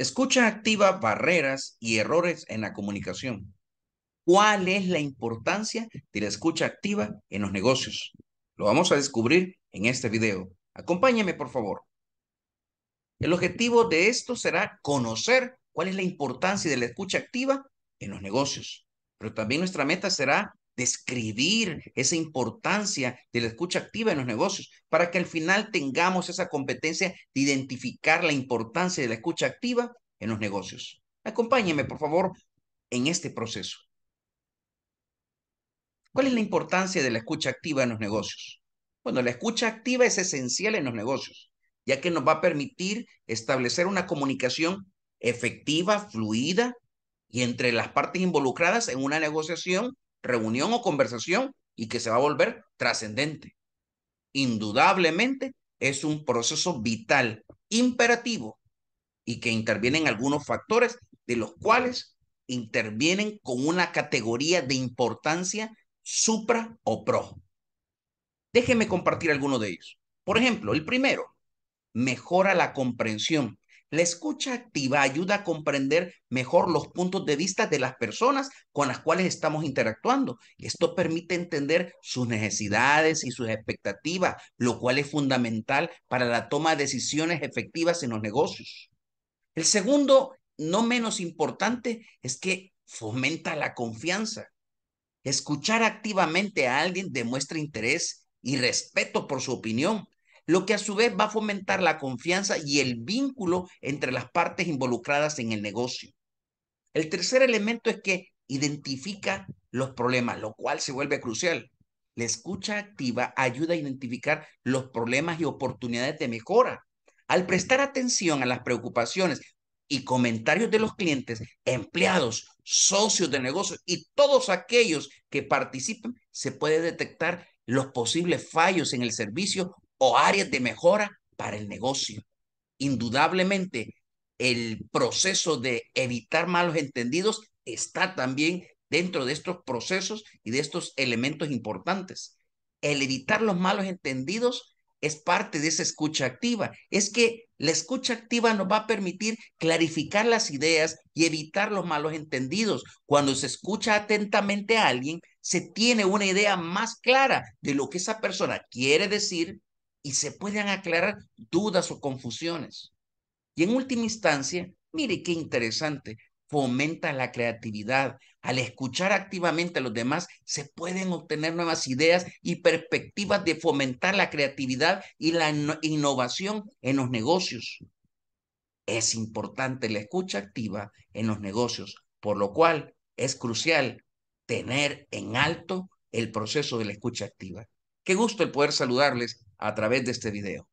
Escucha activa barreras y errores en la comunicación. ¿Cuál es la importancia de la escucha activa en los negocios? Lo vamos a descubrir en este video. Acompáñame, por favor. El objetivo de esto será conocer cuál es la importancia de la escucha activa en los negocios. Pero también nuestra meta será describir esa importancia de la escucha activa en los negocios para que al final tengamos esa competencia de identificar la importancia de la escucha activa en los negocios. Acompáñeme, por favor, en este proceso. ¿Cuál es la importancia de la escucha activa en los negocios? Bueno, la escucha activa es esencial en los negocios, ya que nos va a permitir establecer una comunicación efectiva, fluida y entre las partes involucradas en una negociación, reunión o conversación y que se va a volver trascendente. Indudablemente es un proceso vital, imperativo y que intervienen algunos factores de los cuales intervienen con una categoría de importancia supra o pro. Déjenme compartir algunos de ellos. Por ejemplo, el primero, mejora la comprensión. La escucha activa ayuda a comprender mejor los puntos de vista de las personas con las cuales estamos interactuando. Esto permite entender sus necesidades y sus expectativas, lo cual es fundamental para la toma de decisiones efectivas en los negocios. El segundo, no menos importante, es que fomenta la confianza. Escuchar activamente a alguien demuestra interés y respeto por su opinión, lo que a su vez va a fomentar la confianza y el vínculo entre las partes involucradas en el negocio. El tercer elemento es que identifica los problemas, lo cual se vuelve crucial. La escucha activa ayuda a identificar los problemas y oportunidades de mejora, al prestar atención a las preocupaciones y comentarios de los clientes, empleados, socios de negocio y todos aquellos que participan, se puede detectar los posibles fallos en el servicio o áreas de mejora para el negocio. Indudablemente, el proceso de evitar malos entendidos está también dentro de estos procesos y de estos elementos importantes. El evitar los malos entendidos es parte de esa escucha activa. Es que la escucha activa nos va a permitir clarificar las ideas y evitar los malos entendidos. Cuando se escucha atentamente a alguien, se tiene una idea más clara de lo que esa persona quiere decir y se pueden aclarar dudas o confusiones. Y en última instancia, mire qué interesante, fomenta la creatividad. Al escuchar activamente a los demás, se pueden obtener nuevas ideas y perspectivas de fomentar la creatividad y la innovación en los negocios. Es importante la escucha activa en los negocios, por lo cual es crucial tener en alto el proceso de la escucha activa. Qué gusto el poder saludarles a través de este video.